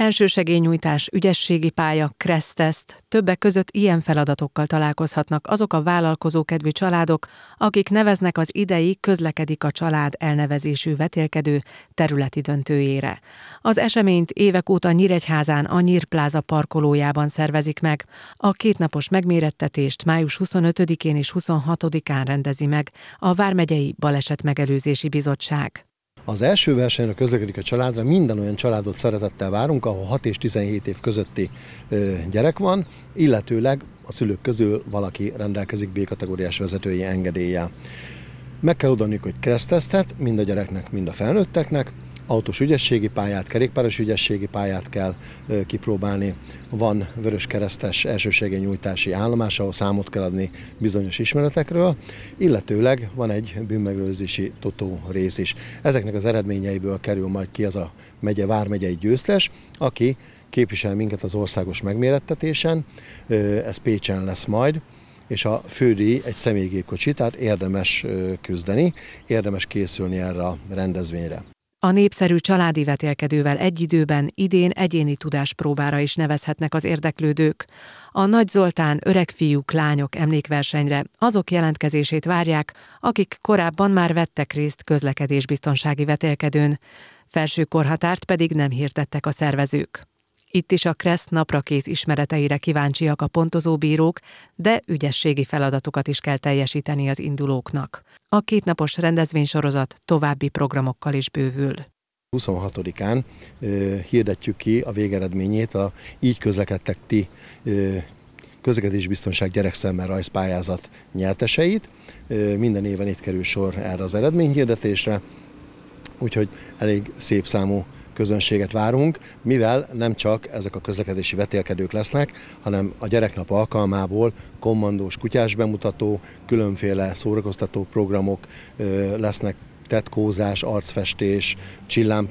Elsősegélynyújtás, ügyességi pálya, kreszteszt, többek között ilyen feladatokkal találkozhatnak azok a vállalkozókedvű családok, akik neveznek az idei közlekedik a család elnevezésű vetélkedő területi döntőjére. Az eseményt évek óta Nyíregyházán a Nyírpláza parkolójában szervezik meg. A kétnapos megmérettetést május 25-én és 26-án rendezi meg a Vármegyei Baleset Megelőzési Bizottság. Az első versenyre közlekedik a családra, minden olyan családot szeretettel várunk, ahol 6 és 17 év közötti gyerek van, illetőleg a szülők közül valaki rendelkezik B-kategóriás vezetői engedéllyel. Meg kell odanik, hogy keresztesztet mind a gyereknek, mind a felnőtteknek, autós ügyességi pályát, kerékpáros ügyességi pályát kell kipróbálni. Van vöröskeresztes nyújtási állomás, ahol számot kell adni bizonyos ismeretekről, illetőleg van egy bűnmegőrzési totó rész is. Ezeknek az eredményeiből kerül majd ki az a megye, vármegyei győztes, aki képvisel minket az országos megmérettetésen, ez Pécsen lesz majd, és a fődi egy személygépkocsi, tehát érdemes küzdeni, érdemes készülni erre a rendezvényre. A népszerű családi vetélkedővel egy időben idén egyéni tudáspróbára is nevezhetnek az érdeklődők. A Nagy Zoltán öreg fiúk lányok emlékversenyre azok jelentkezését várják, akik korábban már vettek részt közlekedésbiztonsági vetélkedőn. Felső korhatárt pedig nem hirdettek a szervezők. Itt is a Kressz naprakész ismereteire kíváncsiak a bírók, de ügyességi feladatokat is kell teljesíteni az indulóknak. A kétnapos rendezvénysorozat további programokkal is bővül. 26-án hirdetjük ki a végeredményét a Így közlekedtek ti ö, közlekedésbiztonság gyerekszemmel rajzpályázat nyerteseit. Ö, minden éven itt kerül sor erre az eredményhirdetésre, úgyhogy elég szép számú közönséget várunk, mivel nem csak ezek a közlekedési vetélkedők lesznek, hanem a gyereknap alkalmából kommandós kutyás bemutató, különféle szórakoztató programok lesznek tetkózás, arcfestés, csillám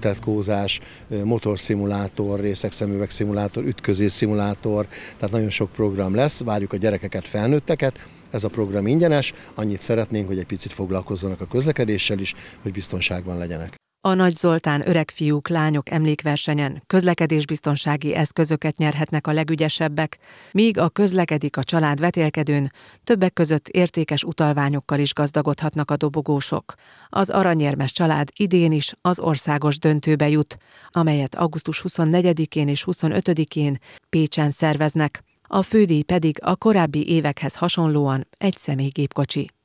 tetkózás, motorszimulátor, részek szemüveg szimulátor, ütközés szimulátor, tehát nagyon sok program lesz, várjuk a gyerekeket, felnőtteket, ez a program ingyenes, annyit szeretnénk, hogy egy picit foglalkozzanak a közlekedéssel is, hogy biztonságban legyenek. A Nagy Zoltán öreg fiúk, lányok emlékversenyen közlekedésbiztonsági eszközöket nyerhetnek a legügyesebbek, míg a közlekedik a család vetélkedőn, többek között értékes utalványokkal is gazdagodhatnak a dobogósok. Az aranyérmes család idén is az országos döntőbe jut, amelyet augusztus 24-én és 25-én Pécsen szerveznek, a fődíj pedig a korábbi évekhez hasonlóan egy személygépkocsi.